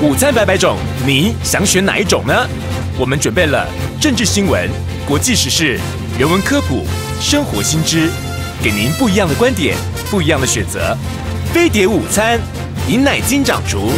午餐百百种，你想选哪一种呢？我们准备了政治新闻、国际时事、人文科普、生活新知，给您不一样的观点，不一样的选择。飞碟午餐，饮奶金掌厨。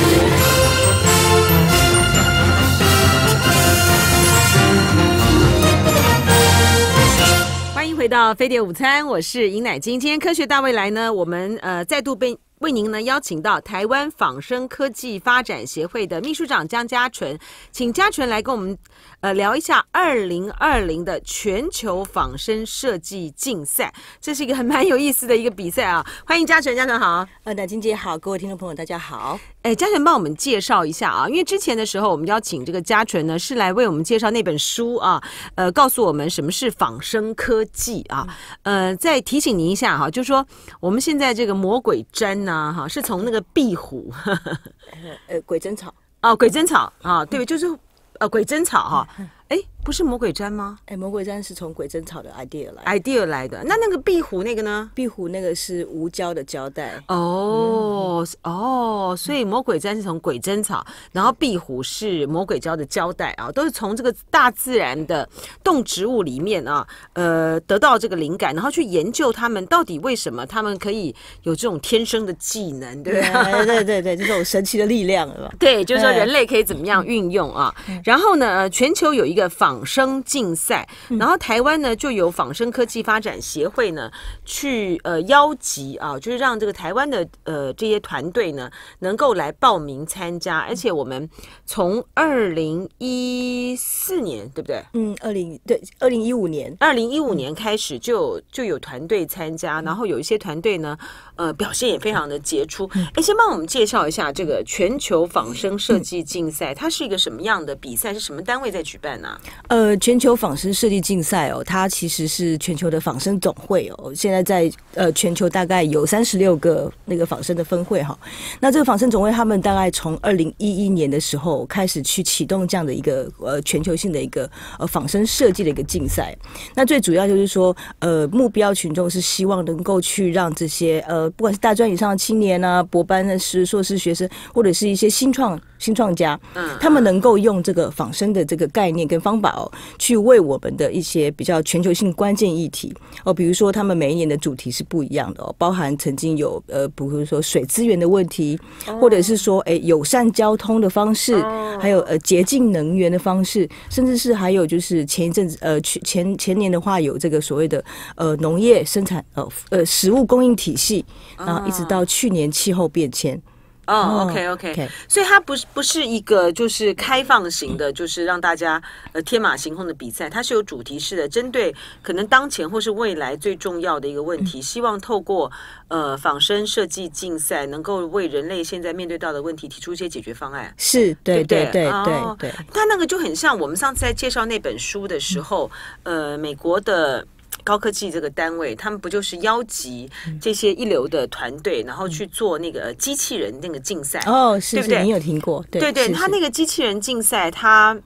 欢迎回到飞碟午餐，我是尹乃金。今天科学大未来呢？我们呃再度被。为您呢邀请到台湾仿生科技发展协会的秘书长江家纯，请家纯来跟我们。呃，聊一下二零二零的全球仿生设计竞赛，这是一个很蛮有意思的一个比赛啊！欢迎嘉纯，嘉纯好，呃，南京姐好，各位听众朋友大家好。哎，嘉纯帮我们介绍一下啊，因为之前的时候我们邀请这个嘉纯呢，是来为我们介绍那本书啊，呃，告诉我们什么是仿生科技啊，呃，再提醒您一下哈，就是说我们现在这个魔鬼毡呢，哈，是从那个壁虎，呃，鬼针草啊，鬼针草啊，对，就是。呃，鬼针草哈，哎。不是魔鬼毡吗？哎，魔鬼毡是从鬼针草的 idea 来，idea 来的。那那个壁虎那个呢？壁虎那个是无胶的胶带。哦，哦，所以魔鬼毡是从鬼针草，然后壁虎是魔鬼胶的胶带啊，都是从这个大自然的动植物里面啊，呃，得到这个灵感，然后去研究他们到底为什么他们可以有这种天生的技能，对对对对对，这种神奇的力量，对 对，就是说人类可以怎么样运用啊？然后呢，全球有一个仿。仿生竞赛，然后台湾呢就有仿生科技发展协会呢去呃邀集啊，就是让这个台湾的呃这些团队呢能够来报名参加，而且我们从二零一四年对不对？嗯，二零对二零一五年，二零一五年开始就就有团队参加，然后有一些团队呢呃表现也非常的杰出。哎，先帮我们介绍一下这个全球仿生设计竞赛，它是一个什么样的比赛？是什么单位在举办呢？呃，全球仿生设计竞赛哦，它其实是全球的仿生总会哦。现在在呃全球大概有三十六个那个仿生的分会哈。那这个仿生总会他们大概从二零一一年的时候开始去启动这样的一个呃全球性的一个呃仿生设计的一个竞赛。那最主要就是说呃目标群众是希望能够去让这些呃不管是大专以上的青年啊、博班的师、硕士学生，或者是一些新创新创家，嗯，他们能够用这个仿生的这个概念跟方法。哦，去为我们的一些比较全球性关键议题哦，比如说他们每一年的主题是不一样的哦，包含曾经有呃，比如说水资源的问题，或者是说哎，友善交通的方式，还有呃，洁净能源的方式，甚至是还有就是前一阵子呃，去前前年的话有这个所谓的呃农业生产呃呃食物供应体系，然后一直到去年气候变迁。哦，OK OK，所以它不是不是一个就是开放型的，就是让大家呃天马行空的比赛，它是有主题式的，针对可能当前或是未来最重要的一个问题，希望透过呃仿生设计竞赛，能够为人类现在面对到的问题提出一些解决方案。是，对对对对对。它那个就很像我们上次在介绍那本书的时候，呃，美国的。高科技这个单位，他们不就是邀集这些一流的团队，然后去做那个机器人那个竞赛哦，对不对？你有听过对对，他那个机器人竞赛，它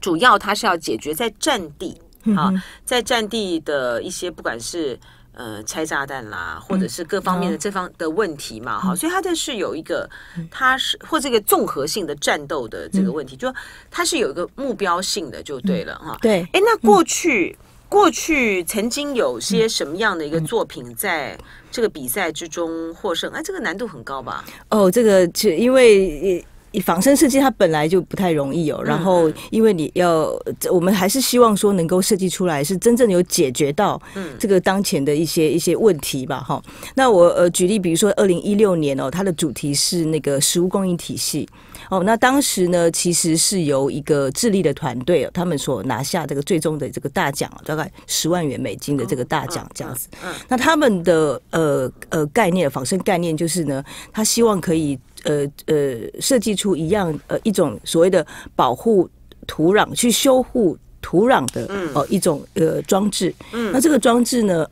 主要它是要解决在战地啊，在战地的一些不管是呃拆炸弹啦，或者是各方面的这方的问题嘛哈，所以它这是有一个它是或这个综合性的战斗的这个问题，就它是有一个目标性的就对了哈，对，哎，那过去。过去曾经有些什么样的一个作品在这个比赛之中获胜？哎，这个难度很高吧？哦，这个，因为仿生设计它本来就不太容易哦。然后，因为你要，我们还是希望说能够设计出来是真正有解决到嗯这个当前的一些一些问题吧？哈，那我呃举例，比如说二零一六年哦，它的主题是那个食物供应体系。哦，那当时呢，其实是由一个智利的团队，他们所拿下这个最终的这个大奖，大概十万元美金的这个大奖，这样子。那他们的呃呃概念，仿生概念就是呢，他希望可以呃呃设计出一样呃一种所谓的保护土壤、去修护土壤的哦一种呃装置。那这个装置呢？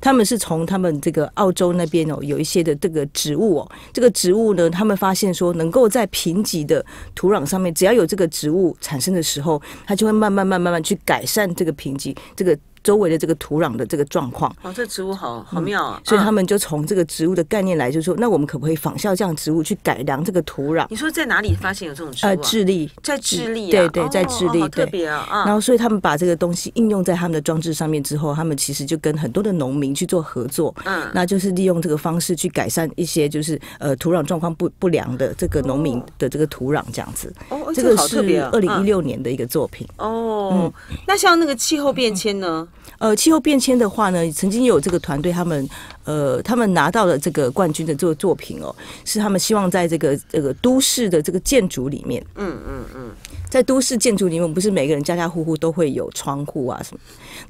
他们是从他们这个澳洲那边哦，有一些的这个植物哦，这个植物呢，他们发现说，能够在贫瘠的土壤上面，只要有这个植物产生的时候，它就会慢慢、慢、慢慢去改善这个贫瘠这个。周围的这个土壤的这个状况哦，这植物好好妙啊！所以他们就从这个植物的概念来，就说那我们可不可以仿效这样植物去改良这个土壤？你说在哪里发现有这种植物？呃，智利，在智利，对对，在智利，特别啊。然后，所以他们把这个东西应用在他们的装置上面之后，他们其实就跟很多的农民去做合作，嗯，那就是利用这个方式去改善一些就是呃土壤状况不不良的这个农民的这个土壤这样子。哦，这个好特别。二零一六年的一个作品哦，嗯，那像那个气候变迁呢？呃，气候变迁的话呢，曾经有这个团队，他们呃，他们拿到了这个冠军的这个作品哦，是他们希望在这个这个都市的这个建筑里面，嗯嗯嗯，在都市建筑里面，不是每个人家家户户都会有窗户啊什么，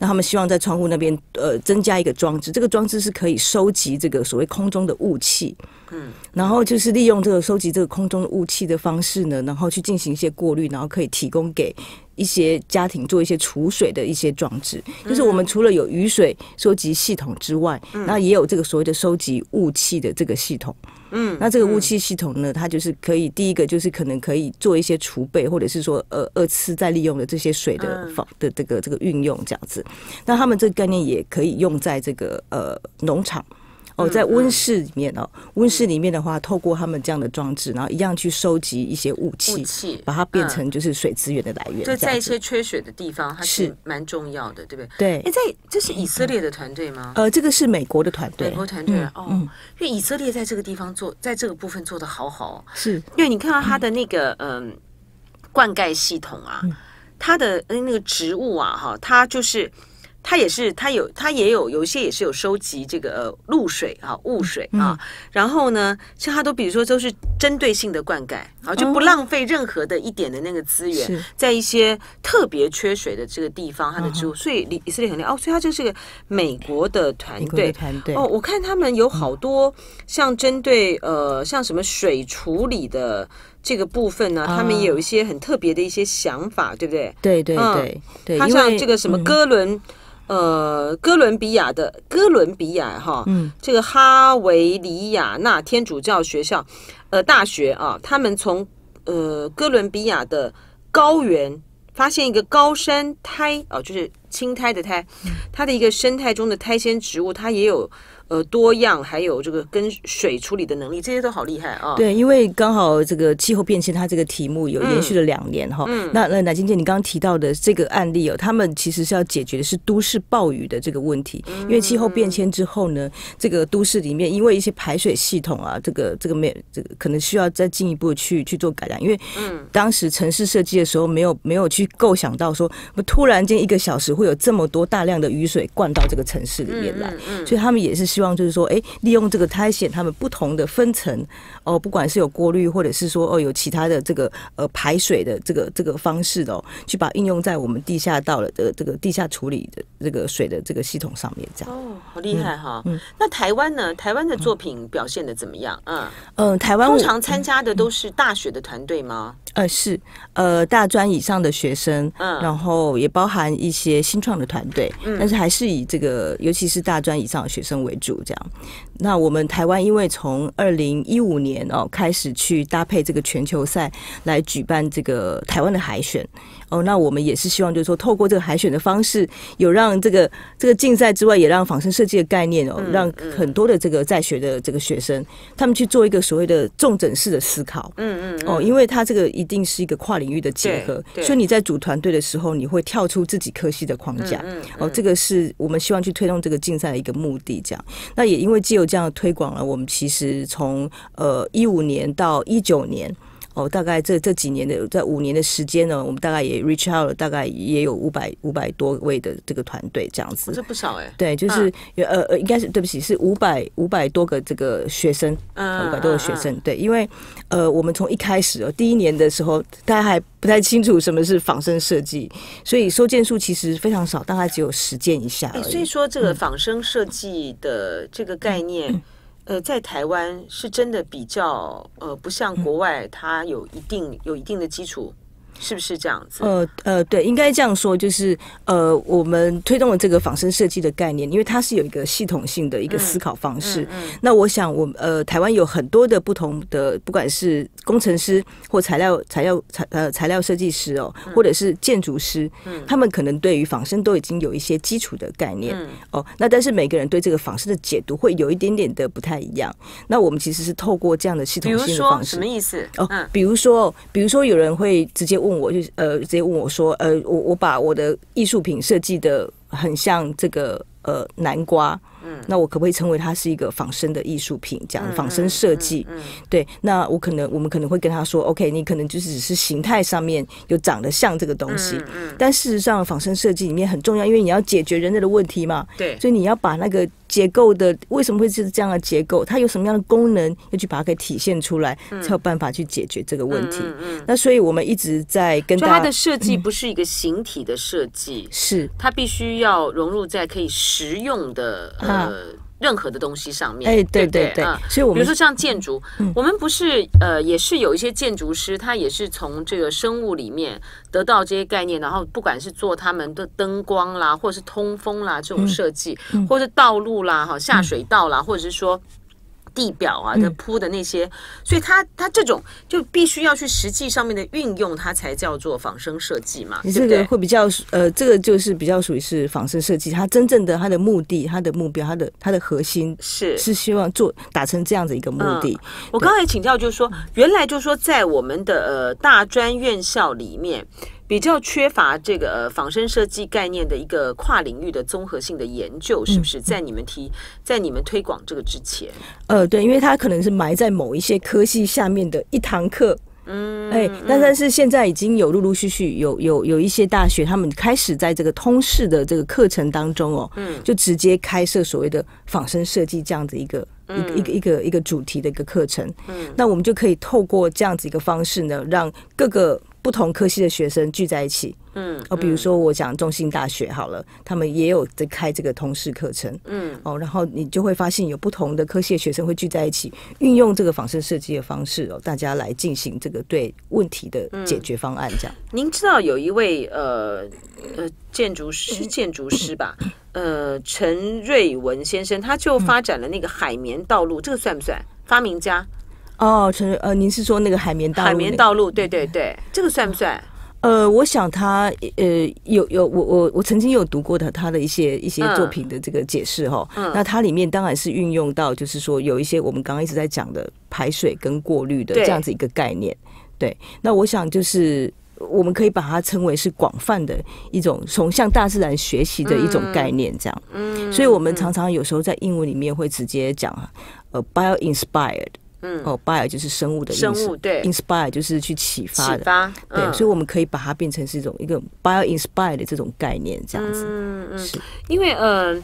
那他们希望在窗户那边呃增加一个装置，这个装置是可以收集这个所谓空中的雾气，嗯，然后就是利用这个收集这个空中的雾气的方式呢，然后去进行一些过滤，然后可以提供给。一些家庭做一些储水的一些装置，就是我们除了有雨水收集系统之外，那也有这个所谓的收集雾气的这个系统。嗯，那这个雾气系统呢，它就是可以第一个就是可能可以做一些储备，或者是说呃二次再利用的这些水的的这个这个运用这样子。那他们这个概念也可以用在这个呃农场。哦，在温室里面哦，温室里面的话，透过他们这样的装置，然后一样去收集一些雾气，把它变成就是水资源的来源。对，在一些缺水的地方，它是蛮重要的，对不对？对。哎，在这是以色列的团队吗？呃，这个是美国的团队。美国团队哦，因为以色列在这个地方做，在这个部分做的好好，是因为你看到它的那个嗯灌溉系统啊，它的那个植物啊，哈，它就是。它也是，它有，它也有，有一些也是有收集这个露水啊、雾水啊。然后呢，像它都比如说都是针对性的灌溉啊，就不浪费任何的一点的那个资源，在一些特别缺水的这个地方，它的植物。所以以以色列很厉害哦，所以它就是个美国的团队。团队哦，我看他们有好多像针对呃，像什么水处理的这个部分呢，他们也有一些很特别的一些想法，对不对？对对对，它像这个什么哥伦。呃，哥伦比亚的哥伦比亚哈，这个哈维里亚纳天主教学校，呃，大学啊，他们从呃哥伦比亚的高原发现一个高山苔，哦，就是青苔的苔，它的一个生态中的苔藓植物，它也有。呃，多样还有这个跟水处理的能力，这些都好厉害啊！对，因为刚好这个气候变迁，它这个题目有延续了两年哈。嗯。那那乃金姐，你刚刚提到的这个案例哦，他们其实是要解决的是都市暴雨的这个问题。因为气候变迁之后呢，这个都市里面因为一些排水系统啊，这个这个没这个可能需要再进一步去去做改良。因为嗯，当时城市设计的时候没有没有去构想到说，我突然间一个小时会有这么多大量的雨水灌到这个城市里面来，所以他们也是。希望就是说，哎，利用这个苔藓，他们不同的分层哦，不管是有过滤，或者是说哦，有其他的这个呃排水的这个这个方式哦，去把应用在我们地下道的这个地下处理的这个水的这个系统上面，这样哦，好厉害哈。那台湾呢？台湾的作品表现的怎么样？嗯嗯，台湾通常参加的都是大学的团队吗？呃，是，呃，大专以上的学生，嗯，然后也包含一些新创的团队，嗯，但是还是以这个，尤其是大专以上的学生为主。主这样，那我们台湾因为从二零一五年哦开始去搭配这个全球赛来举办这个台湾的海选。哦，那我们也是希望，就是说，透过这个海选的方式，有让这个这个竞赛之外，也让仿生设计的概念哦，让很多的这个在学的这个学生，他们去做一个所谓的重整式的思考。嗯嗯。哦，因为它这个一定是一个跨领域的结合，所以你在组团队的时候，你会跳出自己科系的框架。哦，这个是我们希望去推动这个竞赛的一个目的，这样。那也因为既有这样推广了，我们其实从呃一五年到一九年。哦，大概这这几年的，在五年的时间呢，我们大概也 r e a c h out，了，大概也有五百五百多位的这个团队这样子。这不少哎。对，就是呃呃，应该是对不起，是五百五百多个这个学生，五百多个学生。对，因为呃，我们从一开始哦，第一年的时候，大家还不太清楚什么是仿生设计，所以收件数其实非常少，大概只有十件以下。所以说，这个仿生设计的这个概念。呃，在台湾是真的比较，呃，不像国外，它有一定、有一定的基础。是不是这样子？呃呃，对，应该这样说，就是呃，我们推动了这个仿生设计的概念，因为它是有一个系统性的一个思考方式。那我想，我呃，台湾有很多的不同的，不管是工程师或材料材料材呃材料设计师哦，或者是建筑师，他们可能对于仿生都已经有一些基础的概念哦。那但是每个人对这个仿生的解读会有一点点的不太一样。那我们其实是透过这样的系统性的方式，什么意思？哦，比如说，比如说有人会直接。问我就呃直接问我说呃我我把我的艺术品设计的很像这个呃南瓜。那我可不可以称为它是一个仿生的艺术品？讲仿生设计，对。那我可能我们可能会跟他说：“OK，你可能就是只是形态上面有长得像这个东西，但事实上仿生设计里面很重要，因为你要解决人类的问题嘛。对。所以你要把那个结构的为什么会是这样的结构，它有什么样的功能，要去把它给体现出来，才有办法去解决这个问题。那所以我们一直在跟它的设计不是一个形体的设计，是它必须要融入在可以实用的。呃，任何的东西上面，哎，对对对，所以我们比如说像建筑，我们不是呃，也是有一些建筑师，他也是从这个生物里面得到这些概念，然后不管是做他们的灯光啦，或者是通风啦这种设计，或者是道路啦哈下水道啦，或者是说。地表啊，的铺的那些，所以它它这种就必须要去实际上面的运用，它才叫做仿生设计嘛，你这个会比较呃，这个就是比较属于是仿生设计，它真正的它的目的、它的目标、它的它的核心是是希望做达成这样的一个目的。我刚才请教就是说，原来就是说在我们的呃大专院校里面。比较缺乏这个仿生设计概念的一个跨领域的综合性的研究，是不是？在你们提，在你们推广这个之前，呃，对，因为它可能是埋在某一些科系下面的一堂课，嗯，哎，但但是现在已经有陆陆续续有有有一些大学，他们开始在这个通识的这个课程当中哦，嗯，就直接开设所谓的仿生设计这样子一个一个一个一个一个主题的一个课程，嗯，那我们就可以透过这样子一个方式呢，让各个。不同科系的学生聚在一起，嗯，哦，比如说我讲中信大学好了，他们也有在开这个通识课程，嗯，哦，然后你就会发现有不同的科系的学生会聚在一起，运用这个仿生设计的方式哦，大家来进行这个对问题的解决方案。这样，您知道有一位呃呃建筑师建筑师吧，呃陈瑞文先生，他就发展了那个海绵道路，这个算不算发明家？哦，陈呃，您是说那个海绵道路？海绵道路，对对对，这个算不算？呃，我想他呃，有有我我我曾经有读过他他的一些一些作品的这个解释哈。那它里面当然是运用到，就是说有一些我们刚刚一直在讲的排水跟过滤的这样子一个概念。对，那我想就是我们可以把它称为是广泛的一种从向大自然学习的一种概念这样。嗯，所以我们常常有时候在英文里面会直接讲呃，bio-inspired。嗯，哦 b i o 就是生物的意思，对，inspire 就是去启发的，对，所以我们可以把它变成是一种一个 b i o inspired 的这种概念这样子，嗯嗯，是，因为呃。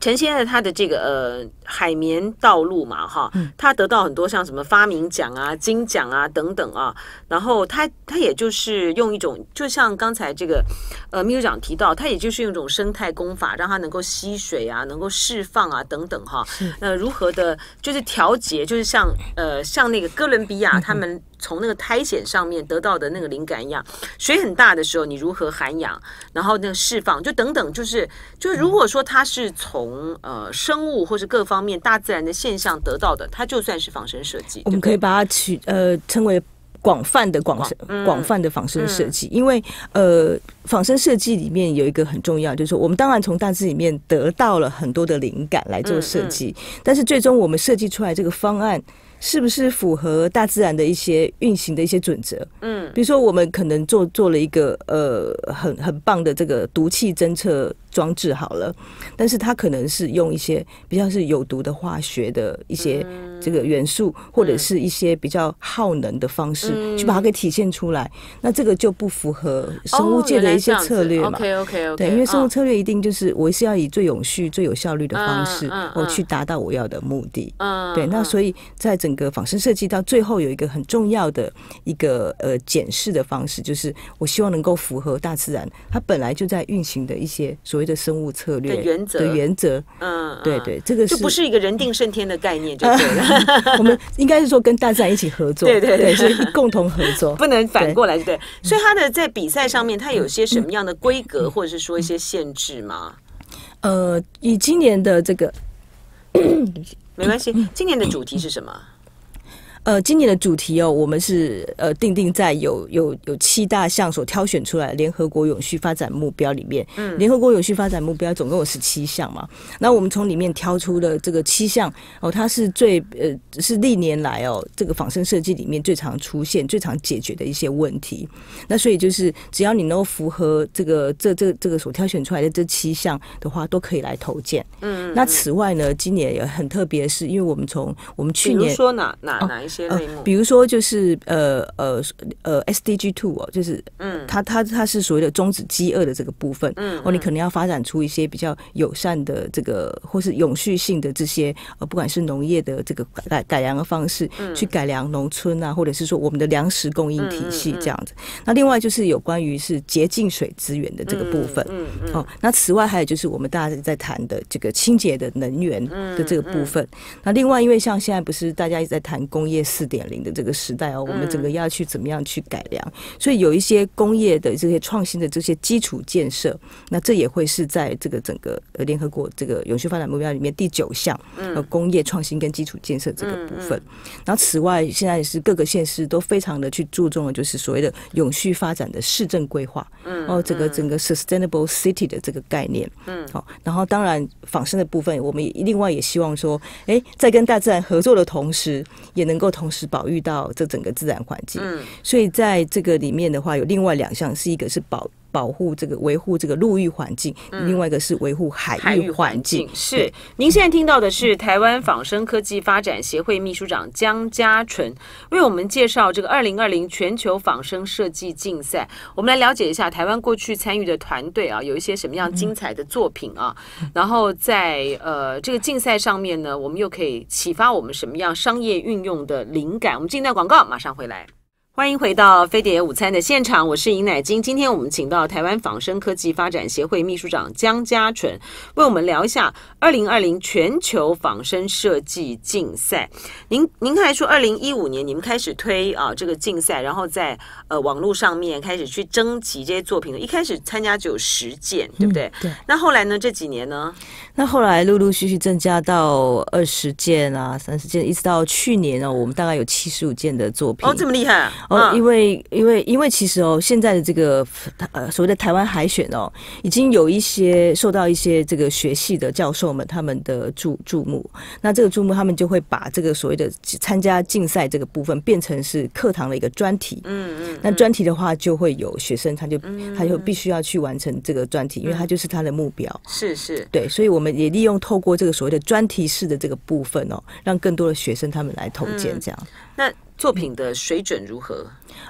陈先生，他的这个呃海绵道路嘛，哈，他得到很多像什么发明奖啊、金奖啊等等啊，然后他他也就是用一种，就像刚才这个呃秘书长提到，他也就是用一种生态功法，让它能够吸水啊，能够释放啊等等哈，那如何的，就是调节，就是像呃像那个哥伦比亚他们。从那个苔藓上面得到的那个灵感一样，水很大的时候你如何涵养，然后那个释放，就等等，就是就如果说它是从呃生物或是各方面大自然的现象得到的，它就算是仿生设计。我们可以把它取呃称为广泛的广广泛的仿生设计，因为呃仿生设计里面有一个很重要，就是我们当然从大自然里面得到了很多的灵感来做设计，但是最终我们设计出来这个方案。是不是符合大自然的一些运行的一些准则？嗯，比如说我们可能做做了一个呃很很棒的这个毒气侦测。装置好了，但是它可能是用一些比较是有毒的化学的一些这个元素，或者是一些比较耗能的方式去把它给体现出来。那这个就不符合生物界的一些策略嘛？OK OK OK。对，因为生物策略一定就是我是要以最永续、最有效率的方式，我去达到我要的目的。对，那所以在整个仿生设计到最后有一个很重要的一个呃检视的方式，就是我希望能够符合大自然它本来就在运行的一些所。所谓的生物策略、的原则、的原则，嗯，对对，这个就不是一个人定胜天的概念，就 对了。我们应该是说跟大自然一起合作，对 对对，所以共同合作，不能反过来对。所以他的在比赛上面，他有些什么样的规格，或者是说一些限制吗？呃，以今年的这个没关系，今年的主题是什么？呃，今年的主题哦，我们是呃定定在有有有七大项所挑选出来联合国永续发展目标里面，嗯，联合国永续发展目标总共有十七项嘛，那我们从里面挑出了这个七项哦，它是最呃是历年来哦这个仿生设计里面最常出现、最常解决的一些问题，那所以就是只要你能够符合这个这这这个所挑选出来的这七项的话，都可以来投件，嗯，那此外呢，今年也很特别，是因为我们从我们去年说哪哪哪。呃，比如说就是呃呃呃，SDG two 哦，就是嗯，它它它是所谓的终止饥饿的这个部分，嗯哦，你可能要发展出一些比较友善的这个或是永续性的这些呃，不管是农业的这个改改良的方式，去改良农村啊，或者是说我们的粮食供应体系这样子。那另外就是有关于是洁净水资源的这个部分，哦，那此外还有就是我们大家在谈的这个清洁的能源的这个部分。那另外因为像现在不是大家一直在谈工业四点零的这个时代哦，我们整个要去怎么样去改良？所以有一些工业的这些创新的这些基础建设，那这也会是在这个整个呃联合国这个永续发展目标里面第九项，呃，工业创新跟基础建设这个部分。然后此外，现在是各个县市都非常的去注重，的就是所谓的永续发展的市政规划，嗯，哦，整个整个 sustainable city 的这个概念，嗯，好。然后当然，仿生的部分，我们也另外也希望说，哎，在跟大自然合作的同时，也能够。同时保育到这整个自然环境，所以在这个里面的话，有另外两项，是一个是保。保护这个维护这个陆域环境，另外一个是维护海域环境。是，您现在听到的是台湾仿生科技发展协会秘书长江家纯为我们介绍这个二零二零全球仿生设计竞赛。我们来了解一下台湾过去参与的团队啊，有一些什么样精彩的作品啊？然后在呃这个竞赛上面呢，我们又可以启发我们什么样商业运用的灵感？我们进段广告，马上回来。欢迎回到《飞碟午餐》的现场，我是尹乃金。今天我们请到台湾仿生科技发展协会秘书长江家纯，为我们聊一下二零二零全球仿生设计竞赛。您您刚才说二零一五年你们开始推啊这个竞赛，然后在呃网络上面开始去征集这些作品。一开始参加只有十件，对不对？对。那后来呢？这几年呢？那后来陆陆续续增加到二十件啊，三十件，一直到去年呢，我们大概有七十五件的作品。哦，这么厉害！哦，因为因为因为其实哦，现在的这个呃所谓的台湾海选哦，已经有一些受到一些这个学系的教授们他们的注注目。那这个注目，他们就会把这个所谓的参加竞赛这个部分变成是课堂的一个专题。嗯嗯。那专题的话，就会有学生他就他就必须要去完成这个专题，因为他就是他的目标。是是。对，所以我们也利用透过这个所谓的专题式的这个部分哦，让更多的学生他们来投稿这样。那。作品的水准如何？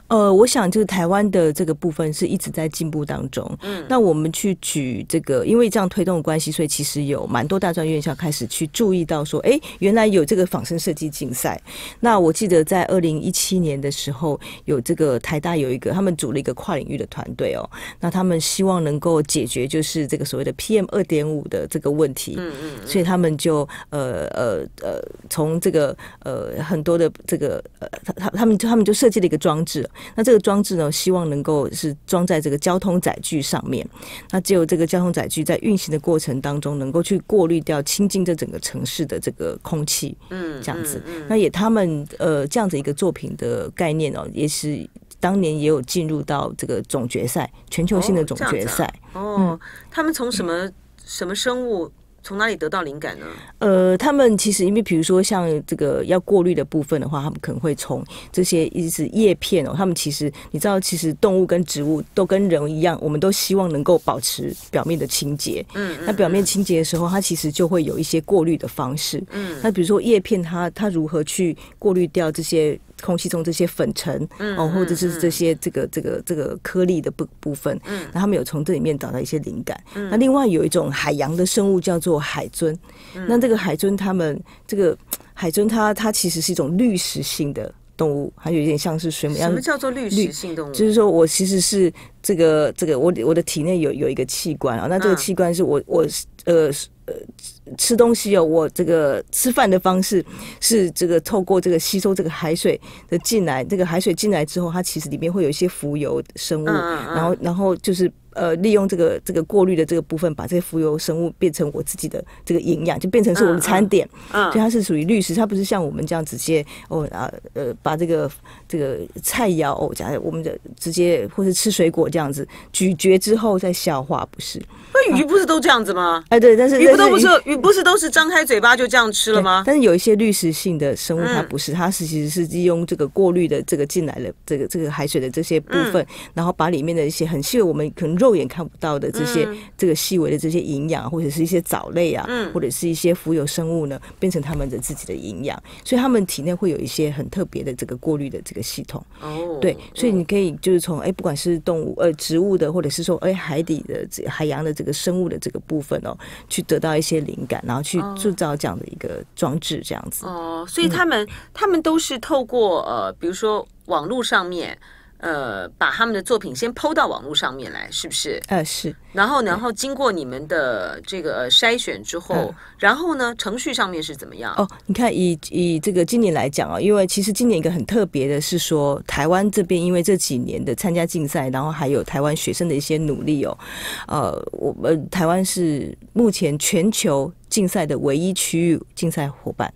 呃，我想就是台湾的这个部分是一直在进步当中。嗯，那我们去举这个，因为这样推动的关系，所以其实有蛮多大专院校开始去注意到说，哎，原来有这个仿生设计竞赛。那我记得在二零一七年的时候，有这个台大有一个，他们组了一个跨领域的团队哦。那他们希望能够解决就是这个所谓的 PM 二点五的这个问题。嗯嗯，所以他们就呃呃呃，从这个呃很多的这个呃他他他们他们就设计了一个装置。那这个装置呢，希望能够是装在这个交通载具上面。那只有这个交通载具在运行的过程当中，能够去过滤掉清净这整个城市的这个空气。嗯，这样子。那也他们呃，这样子一个作品的概念哦，也是当年也有进入到这个总决赛，全球性的总决赛。哦，他们从什么什么生物？从哪里得到灵感呢？呃，他们其实因为比如说像这个要过滤的部分的话，他们可能会从这些一是叶片哦。他们其实你知道，其实动物跟植物都跟人一样，我们都希望能够保持表面的清洁。嗯，那表面清洁的时候，它其实就会有一些过滤的方式。嗯，那比如说叶片，它它如何去过滤掉这些？空气中这些粉尘哦，或者是这些这个这个这个颗粒的部部分，嗯，那他们有从这里面找到一些灵感。那另外有一种海洋的生物叫做海尊，那这个海尊他们这个海尊它它其实是一种滤食性的动物，还有一点像是水母一样。什么叫做滤食性动物？就是说我其实是这个这个我我的体内有有一个器官啊，那这个器官是我我是。呃呃，吃东西哦，我这个吃饭的方式是这个透过这个吸收这个海水的进来，这个海水进来之后，它其实里面会有一些浮游生物，然后然后就是。呃，利用这个这个过滤的这个部分，把这些浮游生物变成我自己的这个营养，就变成是我的餐点。所以它是属于绿食，它不是像我们这样直接哦啊呃把这个这个菜肴哦，如我们的直接或者吃水果这样子咀嚼之后再消化，不是？那鱼不是都这样子吗？哎，对，但是鱼都不是鱼，不是都是张开嘴巴就这样吃了吗？但是有一些绿食性的生物，它不是，它是其实是利用这个过滤的这个进来的这个这个海水的这些部分，然后把里面的一些很细的我们可能肉。肉眼看不到的这些这个细微的这些营养，或者是一些藻类啊，或者是一些浮游生物呢，变成他们的自己的营养，所以他们体内会有一些很特别的这个过滤的这个系统。哦，对，所以你可以就是从哎，不管是动物呃植物的，或者是说哎海底的这海洋的这个生物的这个部分哦，去得到一些灵感，然后去铸造这样的一个装置，这样子。哦，所以他们他们都是透过呃，比如说网络上面。呃，把他们的作品先抛到网络上面来，是不是？呃，是。然后，然后经过你们的这个筛选之后，然后呢，程序上面是怎么样？哦，你看，以以这个今年来讲啊，因为其实今年一个很特别的是说，台湾这边因为这几年的参加竞赛，然后还有台湾学生的一些努力哦，呃，我们台湾是目前全球竞赛的唯一区域竞赛伙伴。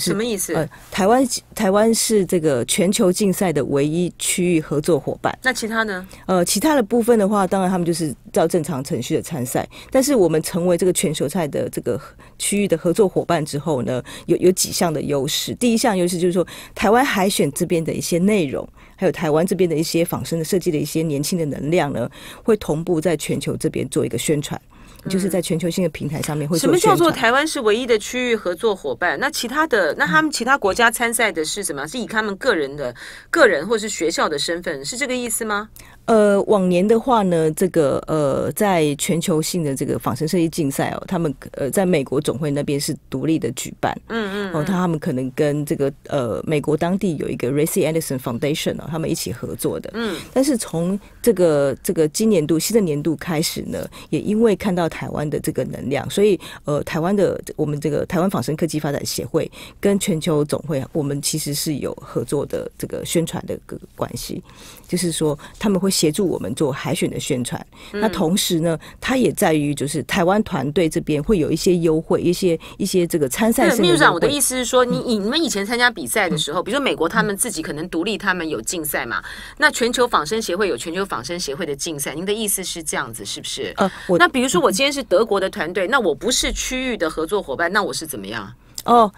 什么意思？呃，台湾台湾是这个全球竞赛的唯一区域合作伙伴。那其他呢？呃，其他的部分的话，当然他们就是照正常程序的参赛。但是我们成为这个全球赛的这个区域的合作伙伴之后呢，有有几项的优势。第一项优势就是说，台湾海选这边的一些内容，还有台湾这边的一些仿生的设计的一些年轻的能量呢，会同步在全球这边做一个宣传。就是在全球性的平台上面，会什么叫做台湾是唯一的区域合作伙伴？那其他的，那他们其他国家参赛的是什么？是以他们个人的个人或是学校的身份，是这个意思吗？呃，往年的话呢，这个呃，在全球性的这个仿生设计竞赛哦，他们呃，在美国总会那边是独立的举办，嗯嗯，哦，他他们可能跟这个呃，美国当地有一个 r a c a n d Edison Foundation 哦，他们一起合作的，嗯，但是从这个这个今年度新的年度开始呢，也因为看到台湾的这个能量，所以呃，台湾的我们这个台湾仿生科技发展协会跟全球总会，我们其实是有合作的这个宣传的个关系，就是说他们会。协助我们做海选的宣传，那同时呢，它也在于就是台湾团队这边会有一些优惠，一些一些这个参赛生。秘书长，我的意思是说，你你们以前参加比赛的时候，比如说美国他们自己可能独立，他们有竞赛嘛？那全球仿生协会有全球仿生协会的竞赛。您的意思是这样子，是不是？呃，我那比如说我今天是德国的团队，那我不是区域的合作伙伴，那我是怎么样？哦。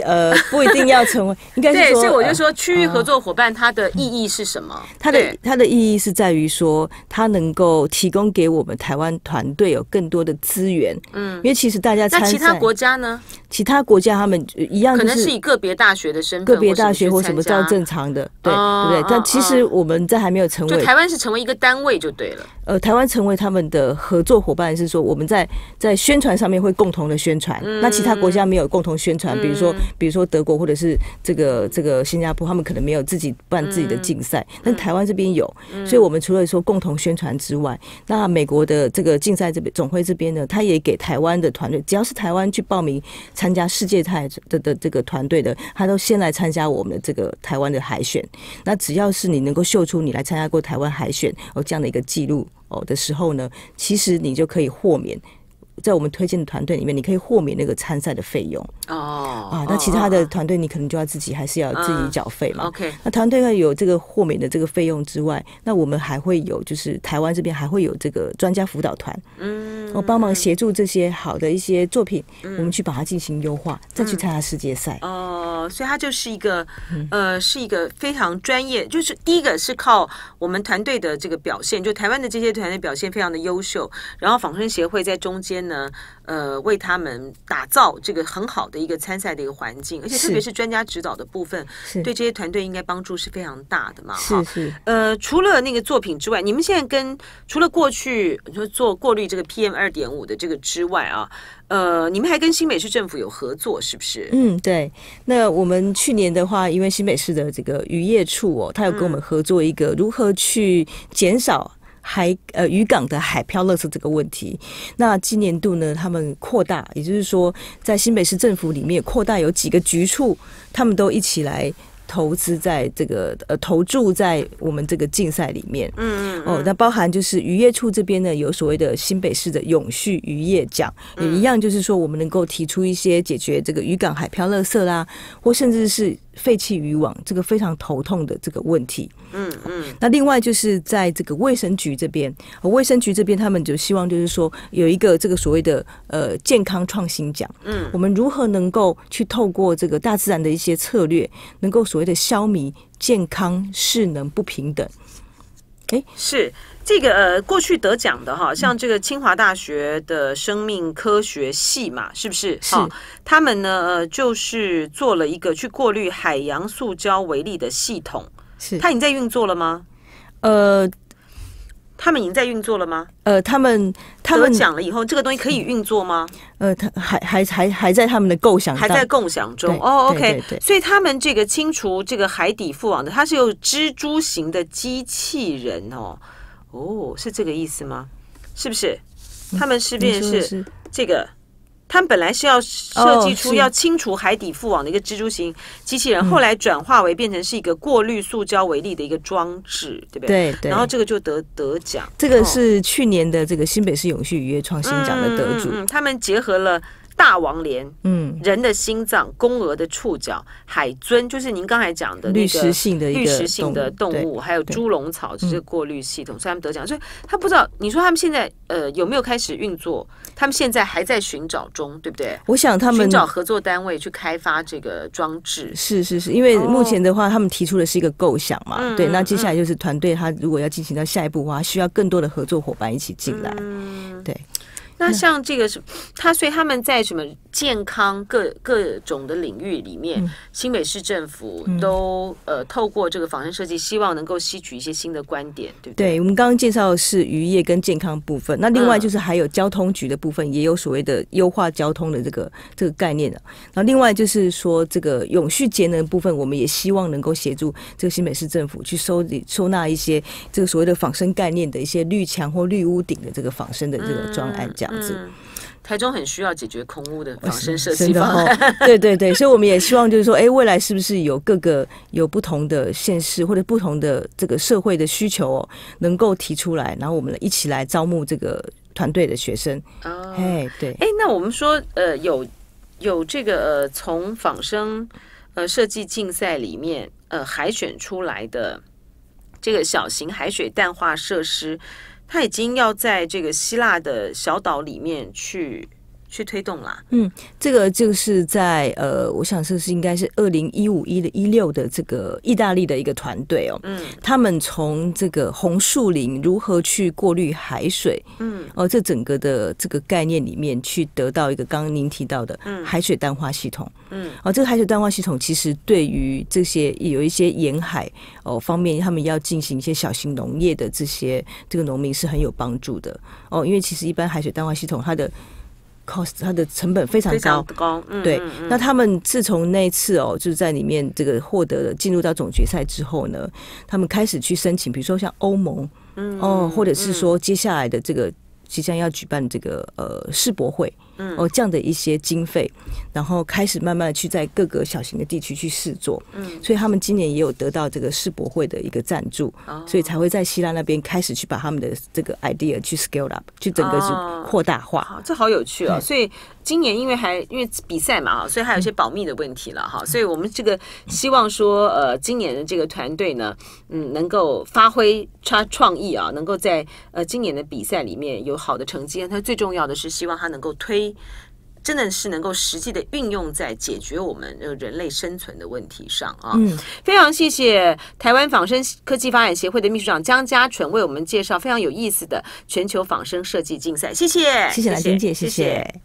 呃，不一定要成为，应该对，所以我就说，区域合作伙伴它的意义是什么？它的它的意义是在于说，它能够提供给我们台湾团队有更多的资源。嗯，因为其实大家参，那其他国家呢？其他国家他们一样，可能是以个别大学的身份，个别大学或什么叫正常的，对对不对？但其实我们这还没有成为，就台湾是成为一个单位就对了。呃，台湾成为他们的合作伙伴是说，我们在在宣传上面会共同的宣传。那其他国家没有共同宣传，比如说比如说德国或者是这个这个新加坡，他们可能没有自己办自己的竞赛，但台湾这边有，所以我们除了说共同宣传之外，那美国的这个竞赛这边总会这边呢，他也给台湾的团队，只要是台湾去报名参加世界赛的的这个团队的，他都先来参加我们的这个台湾的海选。那只要是你能够秀出你来参加过台湾海选哦这样的一个记录。哦，的时候呢，其实你就可以豁免，在我们推荐的团队里面，你可以豁免那个参赛的费用。哦，啊，那其他的团队你可能就要自己还是要自己缴费嘛。OK，那团队要有这个豁免的这个费用之外，那我们还会有，就是台湾这边还会有这个专家辅导团。嗯。我帮忙协助这些好的一些作品，我们去把它进行优化，再去参加世界赛。哦，所以它就是一个，呃，是一个非常专业。就是第一个是靠我们团队的这个表现，就台湾的这些团队表现非常的优秀。然后仿生协会在中间呢，呃，为他们打造这个很好的一个参赛的一个环境，而且特别是专家指导的部分，对这些团队应该帮助是非常大的嘛。是是。呃，除了那个作品之外，你们现在跟除了过去你说做过滤这个 PM。二点五的这个之外啊，呃，你们还跟新北市政府有合作是不是？嗯，对。那我们去年的话，因为新北市的这个渔业处哦，他有跟我们合作一个如何去减少海呃渔港的海漂垃圾这个问题。那今年度呢，他们扩大，也就是说，在新北市政府里面扩大有几个局处，他们都一起来。投资在这个呃投注在我们这个竞赛里面，嗯哦，那包含就是渔业处这边呢，有所谓的新北市的永续渔业奖，也一样，就是说我们能够提出一些解决这个渔港海漂垃圾啦，或甚至是。废弃渔网这个非常头痛的这个问题。嗯嗯，那另外就是在这个卫生局这边，卫生局这边他们就希望就是说有一个这个所谓的呃健康创新奖。嗯，我们如何能够去透过这个大自然的一些策略，能够所谓的消弭健康势能不平等？诶，是这个呃，过去得奖的哈，像这个清华大学的生命科学系嘛，是不是？是，他们呢就是做了一个去过滤海洋塑胶为例的系统，是，它已经在运作了吗？呃。他们已经在运作了吗？呃，他们他们讲了以后，这个东西可以运作吗？呃，他还还还还在他们的构想，还在构想中。哦，OK，所以他们这个清除这个海底父网的，它是有蜘蛛型的机器人哦，哦，是这个意思吗？是不是？他们是便是这个。他们本来是要设计出要清除海底覆网的一个蜘蛛型机器人，后来转化为变成是一个过滤塑胶为例的一个装置，对不对？对对。然后这个就得得奖，这个是去年的这个新北市永续业创新奖的得主。嗯他们结合了。大王莲，嗯，人的心脏，公鹅的触角，海尊，就是您刚才讲的那个食性的滤食性的动物，还有猪笼草这是过滤系统，所以他们得奖。所以他不知道，你说他们现在呃有没有开始运作？他们现在还在寻找中，对不对？我想他们寻找合作单位去开发这个装置。是是是，因为目前的话，他们提出的是一个构想嘛，对。那接下来就是团队，他如果要进行到下一步，的话，需要更多的合作伙伴一起进来。那像这个是，他所以他们在什么健康各各种的领域里面，新北市政府都呃透过这个仿生设计，希望能够吸取一些新的观点，对不对？对我们刚刚介绍的是渔业跟健康部分，那另外就是还有交通局的部分，也有所谓的优化交通的这个这个概念的。那另外就是说这个永续节能部分，我们也希望能够协助这个新北市政府去收集收纳一些这个所谓的仿生概念的一些绿墙或绿屋顶的这个仿生的这个专案样。嗯，台中很需要解决空屋的仿生设计方案。对对对，所以我们也希望就是说，哎，未来是不是有各个有不同的现实或者不同的这个社会的需求，哦，能够提出来，然后我们一起来招募这个团队的学生。哦，哎，对，哎，那我们说，呃，有有这个呃，从仿生呃设计竞赛里面呃海选出来的这个小型海水淡化设施。他已经要在这个希腊的小岛里面去。去推动啦。嗯，这个就是在呃，我想这是应该是二零一五一的一六的这个意大利的一个团队哦。嗯，他们从这个红树林如何去过滤海水？嗯，哦，这整个的这个概念里面去得到一个刚刚您提到的海水淡化系统。嗯，哦，这个海水淡化系统其实对于这些有一些沿海哦方面，他们要进行一些小型农业的这些这个农民是很有帮助的。哦，因为其实一般海水淡化系统它的 cost 它的成本非常高高，对。那他们自从那一次哦，就是在里面这个获得了进入到总决赛之后呢，他们开始去申请，比如说像欧盟，哦，或者是说接下来的这个即将要举办这个呃世博会。嗯，哦，这样的一些经费，然后开始慢慢的去在各个小型的地区去试做，嗯，所以他们今年也有得到这个世博会的一个赞助，所以才会在希腊那边开始去把他们的这个 idea 去 scale up，去整个是扩大化。这好有趣哦！所以今年因为还因为比赛嘛哈，所以还有一些保密的问题了哈，所以我们这个希望说，呃，今年的这个团队呢，嗯，能够发挥他创意啊，能够在呃今年的比赛里面有好的成绩，他最重要的是希望他能够推。真的是能够实际的运用在解决我们人类生存的问题上啊！嗯，非常谢谢台湾仿生科技发展协会的秘书长江家纯为我们介绍非常有意思的全球仿生设计竞赛，谢谢，谢谢兰小姐，谢谢。